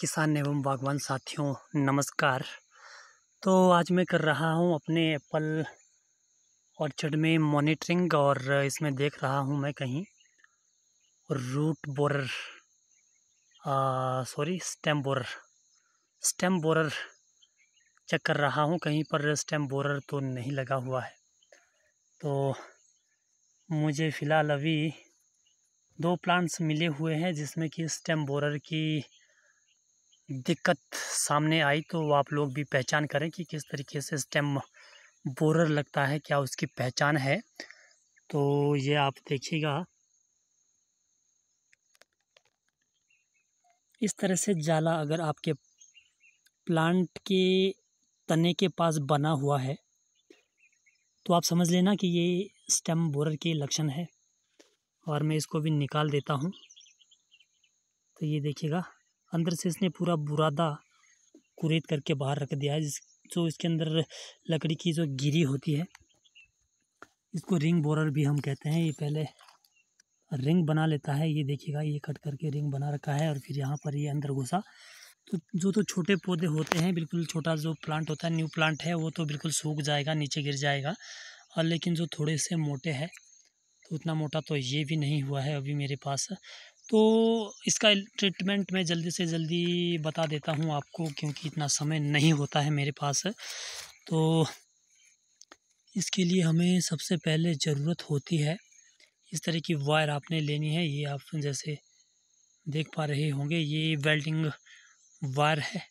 किसान एवं बागवान साथियों नमस्कार तो आज मैं कर रहा हूं अपने एप्पल ऑर्चर्ड में मॉनिटरिंग और इसमें देख रहा हूं मैं कहीं root borer sorry stem borer stem borer check कर रहा हूं कहीं पर स्टेम बोरर तो नहीं लगा हुआ है तो मुझे फ़िलहाल अभी दो प्लांट्स मिले हुए हैं जिसमें कि स्टेम बोरर की दिक्कत सामने आई तो आप लोग भी पहचान करें कि किस तरीके से स्टेम बोरर लगता है क्या उसकी पहचान है तो ये आप देखिएगा इस तरह से जाला अगर आपके प्लांट के तने के पास बना हुआ है तो आप समझ लेना कि ये स्टेम बोरर के लक्षण है और मैं इसको भी निकाल देता हूँ तो ये देखिएगा अंदर से इसने पूरा बुरादा कुरेद करके बाहर रख दिया है जिस जो इसके अंदर लकड़ी की जो गिरी होती है इसको रिंग बोरर भी हम कहते हैं ये पहले रिंग बना लेता है ये देखिएगा ये कट करके रिंग बना रखा है और फिर यहाँ पर ये अंदर घुसा तो जो तो छोटे पौधे होते हैं बिल्कुल छोटा जो प्लांट होता है न्यू प्लांट है वो तो बिल्कुल सूख जाएगा नीचे गिर जाएगा और लेकिन जो थोड़े से मोटे है तो उतना मोटा तो ये भी नहीं हुआ है अभी मेरे पास तो इसका ट्रीटमेंट मैं जल्दी से जल्दी बता देता हूँ आपको क्योंकि इतना समय नहीं होता है मेरे पास तो इसके लिए हमें सबसे पहले ज़रूरत होती है इस तरह की वायर आपने लेनी है ये आप जैसे देख पा रहे होंगे ये वेल्डिंग वायर है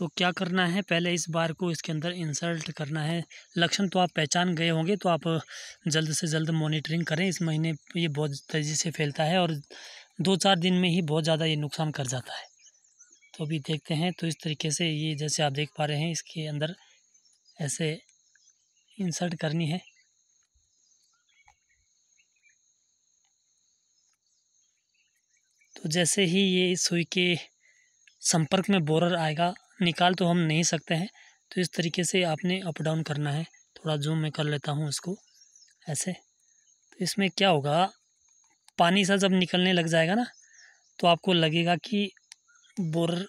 तो क्या करना है पहले इस बार को इसके अंदर इंसर्ट करना है लक्षण तो आप पहचान गए होंगे तो आप जल्द से जल्द मॉनिटरिंग करें इस महीने ये बहुत तेज़ी से फैलता है और दो चार दिन में ही बहुत ज़्यादा ये नुकसान कर जाता है तो अभी देखते हैं तो इस तरीके से ये जैसे आप देख पा रहे हैं इसके अंदर ऐसे इंसर्ट करनी है तो जैसे ही ये इस सुई के संपर्क में बोरर आएगा निकाल तो हम नहीं सकते हैं तो इस तरीके से आपने अप डाउन करना है थोड़ा जूम मैं कर लेता हूँ इसको ऐसे तो इसमें क्या होगा पानी सा जब निकलने लग जाएगा ना तो आपको लगेगा कि बोरर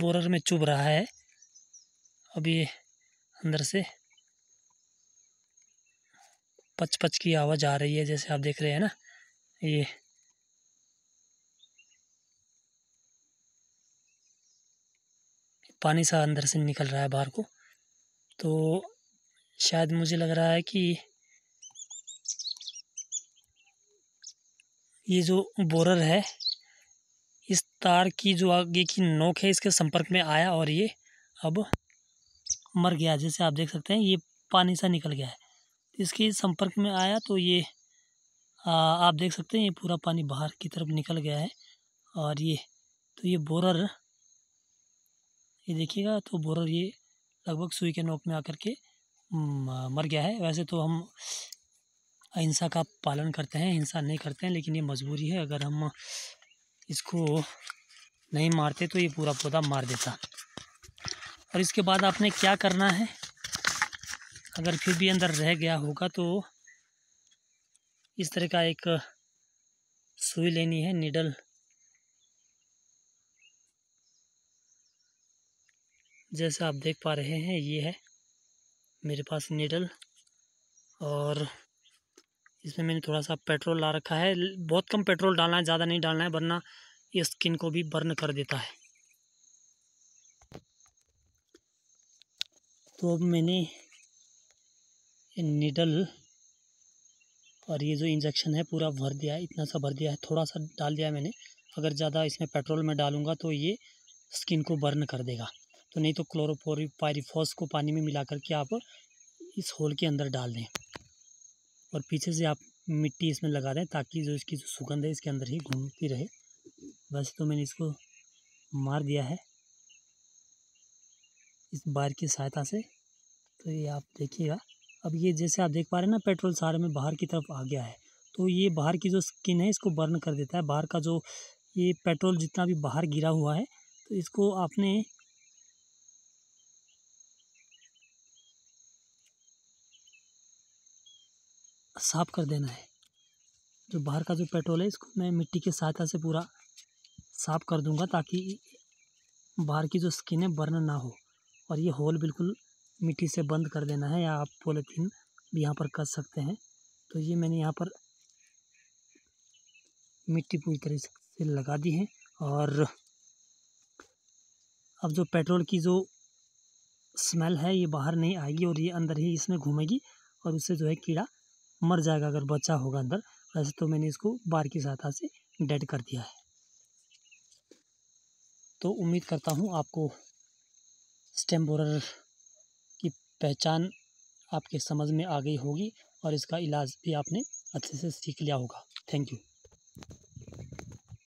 बोरर में चुभ रहा है अब ये अंदर से पच पच की आवाज़ आ रही है जैसे आप देख रहे हैं ना ये पानी सा अंदर से निकल रहा है बाहर को तो शायद मुझे लग रहा है कि ये जो बोरर है इस तार की जो आगे की नोक है इसके संपर्क में आया और ये अब मर गया जैसे आप देख सकते हैं ये पानी सा निकल गया है इसके संपर्क में आया तो ये आ, आप देख सकते हैं ये पूरा पानी बाहर की तरफ निकल गया है और ये तो ये बोरर ये देखिएगा तो बोरर ये लगभग सुई के नोक में आकर के मर गया है वैसे तो हम अहिंसा का पालन करते हैं हिंसा नहीं करते हैं लेकिन ये मजबूरी है अगर हम इसको नहीं मारते तो ये पूरा पौधा मार देता और इसके बाद आपने क्या करना है अगर फिर भी अंदर रह गया होगा तो इस तरह का एक सुई लेनी है निडल जैसा आप देख पा रहे हैं ये है मेरे पास नीडल और इसमें मैंने थोड़ा सा पेट्रोल ला रखा है बहुत कम पेट्रोल डालना है ज़्यादा नहीं डालना है वरना ये स्किन को भी बर्न कर देता है तो अब मैंने नीडल और ये जो इंजेक्शन है पूरा भर दिया है इतना सा भर दिया है थोड़ा सा डाल दिया है मैंने अगर ज़्यादा इसमें पेट्रोल में डालूँगा तो ये स्किन को बर्न कर देगा तो नहीं तो क्लोरोपायरीफॉस को पानी में मिला करके आप इस होल के अंदर डाल दें और पीछे से आप मिट्टी इसमें लगा दें ताकि जो इसकी जो सुगंध है इसके अंदर ही घूमती रहे वैसे तो मैंने इसको मार दिया है इस बार की सहायता से तो ये आप देखिएगा अब ये जैसे आप देख पा रहे हैं ना पेट्रोल सारे में बाहर की तरफ आ गया है तो ये बाहर की जो स्किन है इसको बर्न कर देता है बाहर का जो ये पेट्रोल जितना भी बाहर गिरा हुआ है तो इसको आपने साफ़ कर देना है जो बाहर का जो पेट्रोल है इसको मैं मिट्टी की सहायता से पूरा साफ़ कर दूंगा ताकि बाहर की जो स्किन है बर्न ना हो और ये होल बिल्कुल मिट्टी से बंद कर देना है या आप पोलिथीन भी यहाँ पर कस सकते हैं तो ये मैंने यहाँ पर मिट्टी पूरी तरह से लगा दी है और अब जो पेट्रोल की जो स्मेल है ये बाहर नहीं आएगी और ये अंदर ही इसमें घूमेगी और उससे जो है कीड़ा मर जाएगा अगर बच्चा होगा अंदर वैसे तो मैंने इसको बार की सहायता से डेड कर दिया है तो उम्मीद करता हूँ आपको स्टेम बोरर की पहचान आपके समझ में आ गई होगी और इसका इलाज भी आपने अच्छे से सीख लिया होगा थैंक यू